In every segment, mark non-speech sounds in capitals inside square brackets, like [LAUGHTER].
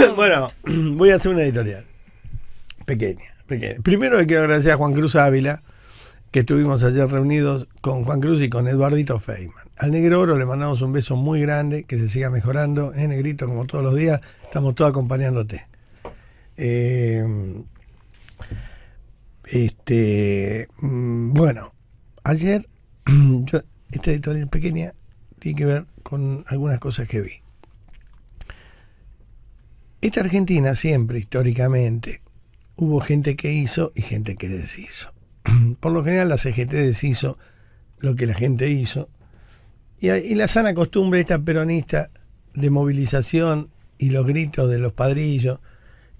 [LAUGHS] bueno, [CLEARS THROAT] voy a hacer una editorial. Pequeña, pequeña. Primero le quiero agradecer a Juan Cruz Ávila, que estuvimos ayer reunidos con Juan Cruz y con Eduardito Feynman. Al Negro Oro le mandamos un beso muy grande, que se siga mejorando. en Negrito, como todos los días, estamos todos acompañándote. Eh, este, mm, bueno, ayer [CLEARS THROAT] yo, esta editorial pequeña tiene que ver con algunas cosas que vi. Esta Argentina siempre, históricamente, hubo gente que hizo y gente que deshizo. [CLEARS THROAT] Por lo general la CGT deshizo lo que la gente hizo. Y, la sana costumbre esta peronista de movilización y los gritos de los padrillos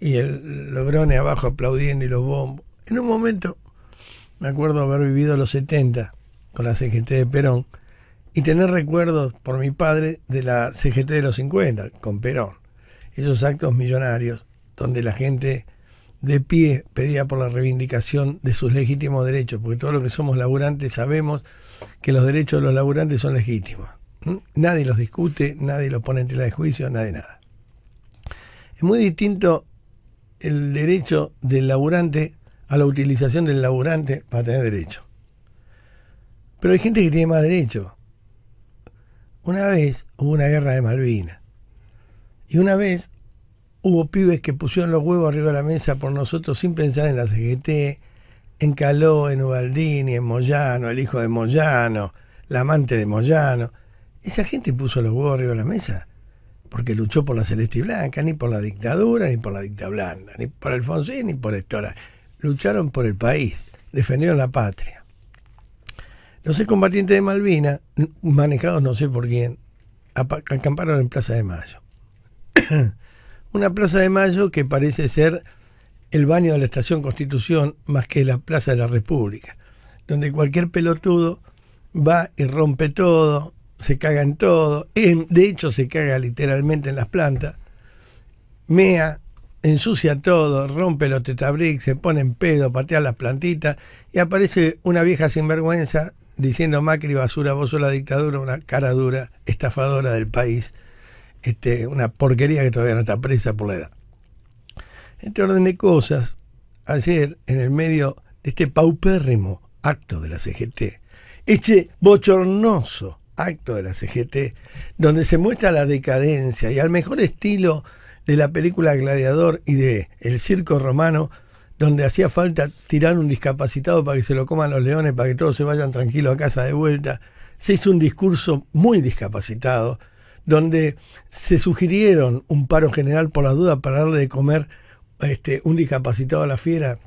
y el Logrone abajo aplaudiendo y los bombos. En un momento, me acuerdo haber vivido los 70 con la CGT de Perón y tener recuerdos por mi padre de la CGT de los 50 con Perón esos actos millonarios donde la gente de pie pedía por la reivindicación de sus legítimos derechos, porque todos los que somos laburantes sabemos que los derechos de los laburantes son legítimos. Nadie los discute, nadie los pone en tela de juicio, nadie nada. Es muy distinto el derecho del laburante a la utilización del laburante para tener derecho. Pero hay gente que tiene más derecho. Una vez hubo una guerra de Malvinas y una vez hubo pibes que pusieron los huevos arriba de la mesa por nosotros sin pensar en la CGT, en Caló, en Ubaldini, en Moyano, el hijo de Moyano, la amante de Moyano. Esa gente puso los huevos arriba de la mesa porque luchó por la celeste y blanca, ni por la dictadura, ni por la dicta blanda, ni por Alfonsín, ni por Estora. Lucharon por el país, defendieron la patria. Los excombatientes de Malvinas, manejados no sé por quién, acamparon en Plaza de Mayo. [COUGHS] una Plaza de Mayo que parece ser el baño de la Estación Constitución más que la Plaza de la República, donde cualquier pelotudo va y rompe todo, se caga en todo, de hecho se caga literalmente en las plantas, mea, ensucia todo, rompe los tetabrics se pone en pedo, patea las plantitas y aparece una vieja sinvergüenza diciendo Macri basura, vos sos la dictadura, una cara dura, estafadora del país este, una porquería que todavía no está presa por la edad. Entre orden de cosas, ayer en el medio de este paupérrimo acto de la CGT, este bochornoso acto de la CGT, donde se muestra la decadencia y al mejor estilo de la película Gladiador y de El Circo Romano, donde hacía falta tirar un discapacitado para que se lo coman los leones, para que todos se vayan tranquilos a casa de vuelta, se hizo un discurso muy discapacitado, donde se sugirieron un paro general por la duda para darle de comer este, un discapacitado a la fiera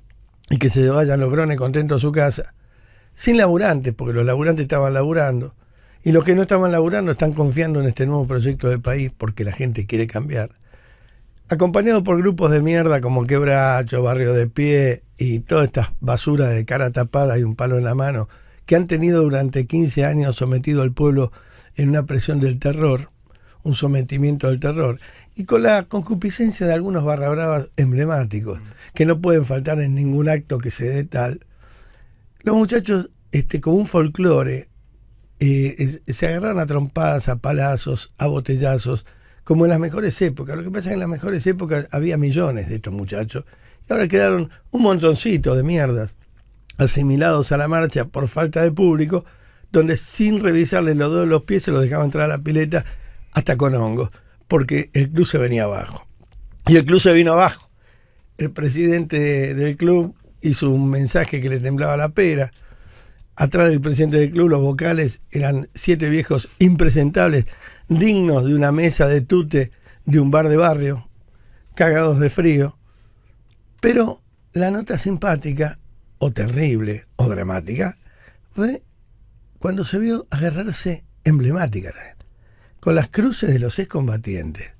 y que se vayan los grones contentos a su casa. Sin laburantes, porque los laburantes estaban laburando. Y los que no estaban laburando están confiando en este nuevo proyecto del país porque la gente quiere cambiar. Acompañado por grupos de mierda como Quebracho, Barrio de Pie y todas estas basuras de cara tapada y un palo en la mano que han tenido durante 15 años sometido al pueblo en una presión del terror, un sometimiento al terror, y con la concupiscencia de algunos barrabravas emblemáticos, mm. que no pueden faltar en ningún acto que se dé tal, los muchachos, este, con un folclore, eh, se agarraron a trompadas, a palazos, a botellazos, como en las mejores épocas. Lo que pasa es que en las mejores épocas había millones de estos muchachos, y ahora quedaron un montoncito de mierdas asimilados a la marcha por falta de público, donde sin revisarle los dos de los pies se los dejaban entrar a la pileta hasta con hongos, porque el club se venía abajo. Y el club se vino abajo. El presidente del club hizo un mensaje que le temblaba la pera. Atrás del presidente del club los vocales eran siete viejos impresentables, dignos de una mesa de tute de un bar de barrio, cagados de frío. Pero la nota simpática, o terrible, o dramática, fue cuando se vio agarrarse emblemática con las cruces de los excombatientes,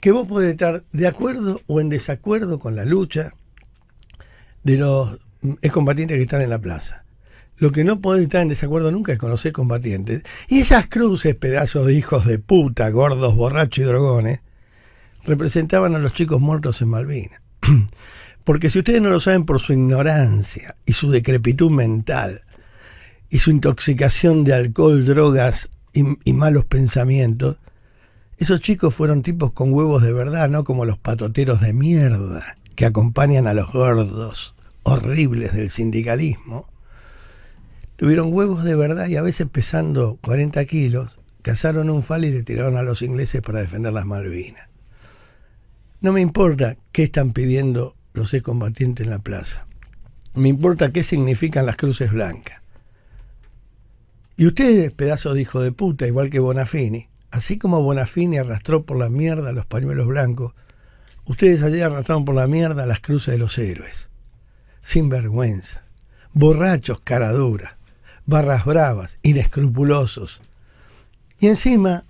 que vos podés estar de acuerdo o en desacuerdo con la lucha de los excombatientes que están en la plaza. Lo que no podés estar en desacuerdo nunca es con los excombatientes. Y esas cruces, pedazos de hijos de puta, gordos, borrachos y drogones, representaban a los chicos muertos en Malvinas. [CLEARS THROAT] Porque si ustedes no lo saben por su ignorancia y su decrepitud mental y su intoxicación de alcohol, drogas y, malos pensamientos, esos chicos fueron tipos con huevos de verdad, no como los patoteros de mierda que acompañan a los gordos horribles del sindicalismo. Tuvieron huevos de verdad y a veces pesando 40 kilos, cazaron un fal y le tiraron a los ingleses para defender las Malvinas. No me importa qué están pidiendo los excombatientes en la plaza. Me importa qué significan las cruces blancas. Y ustedes, pedazos de hijo de puta, igual que Bonafini, así como Bonafini arrastró por la mierda los pañuelos blancos, ustedes ayer arrastraron por la mierda las cruces de los héroes. Sin vergüenza, borrachos, dura. barras bravas, inescrupulosos. Y encima,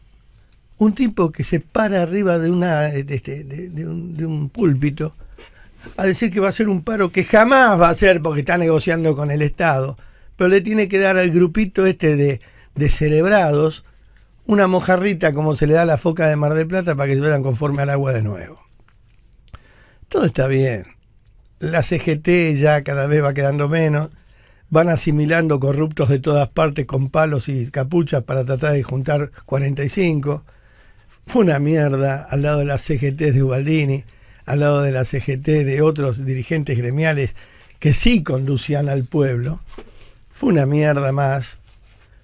un tipo que se para arriba de, una, un, un púlpito a decir que va a ser un paro que jamás va a ser porque está negociando con el Estado pero le tiene que dar al grupito este de, de celebrados una mojarrita como se le da a la foca de Mar del Plata para que se vean conforme al agua de nuevo. Todo está bien. La CGT ya cada vez va quedando menos. Van asimilando corruptos de todas partes con palos y capuchas para tratar de juntar 45. Fue una mierda al lado de la CGT de Ubaldini, al lado de la CGT de otros dirigentes gremiales que sí conducían al pueblo fue una mierda más,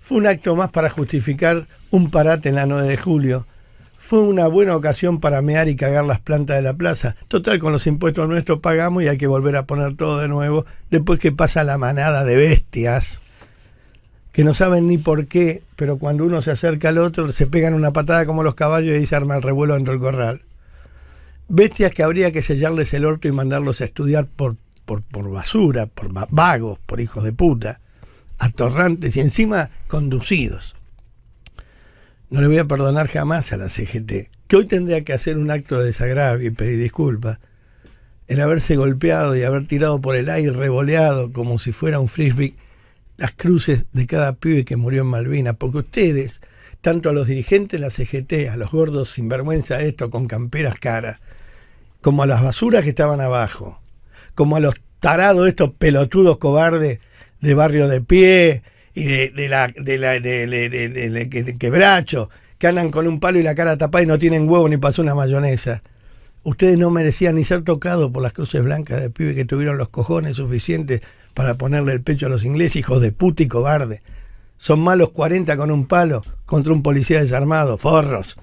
fue un acto más para justificar un parate en la 9 de julio, fue una buena ocasión para mear y cagar las plantas de la plaza. Total, con los impuestos nuestros pagamos y hay que volver a poner todo de nuevo después que pasa la manada de bestias que no saben ni por qué, pero cuando uno se acerca al otro se pegan una patada como los caballos y se arma el revuelo dentro del corral. Bestias que habría que sellarles el orto y mandarlos a estudiar por, por, por basura, por vagos, por hijos de puta atorrantes y encima conducidos. No le voy a perdonar jamás a la CGT, que hoy tendría que hacer un acto de desagravio y pedir disculpas, el haberse golpeado y haber tirado por el aire, revoleado como si fuera un frisbee, las cruces de cada pibe que murió en Malvinas, porque ustedes, tanto a los dirigentes de la CGT, a los gordos sinvergüenza esto, con camperas caras, como a las basuras que estaban abajo, como a los tarados estos pelotudos cobardes de Barrio de Pie y de, de la, de la de, Quebracho, que andan con un palo y la cara tapada y no tienen huevo ni pasó una mayonesa. Ustedes no merecían ni ser tocados por las cruces blancas de pibe que tuvieron los cojones suficientes para ponerle el pecho a los ingleses, hijos de puta y cobarde. Son malos 40 con un palo contra un policía desarmado, forros.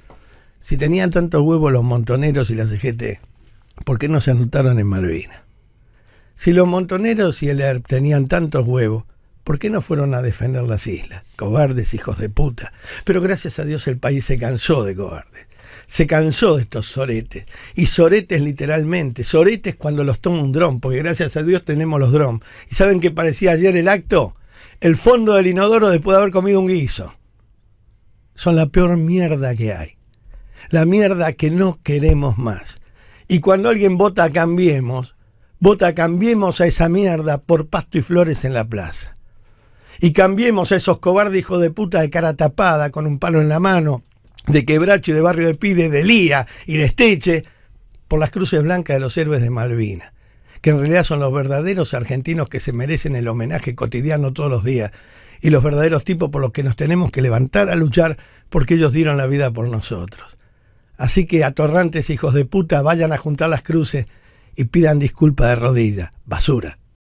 Si tenían tantos huevos los montoneros y las CGT, e ¿por qué no se anotaron en Malvinas? Si los montoneros y el ERP tenían tantos huevos, ¿por qué no fueron a defender las islas? Cobardes, hijos de puta. Pero gracias a Dios el país se cansó de cobardes. Se cansó de estos soretes. Y soretes literalmente. Soretes cuando los toma un dron, porque gracias a Dios tenemos los drones. ¿Y saben qué parecía ayer el acto? El fondo del inodoro después de haber comido un guiso. Son la peor mierda que hay. La mierda que no queremos más. Y cuando alguien vota Cambiemos, Vota, cambiemos a esa mierda por pasto y flores en la plaza. Y cambiemos a esos cobardes hijos de puta de cara tapada, con un palo en la mano, de quebracho y de barrio de pide, de lía y de esteche, por las cruces blancas de los héroes de Malvina. que en realidad son los verdaderos argentinos que se merecen el homenaje cotidiano todos los días, y los verdaderos tipos por los que nos tenemos que levantar a luchar porque ellos dieron la vida por nosotros. Así que atorrantes hijos de puta, vayan a juntar las cruces y pidan disculpa de rodillas. Basura.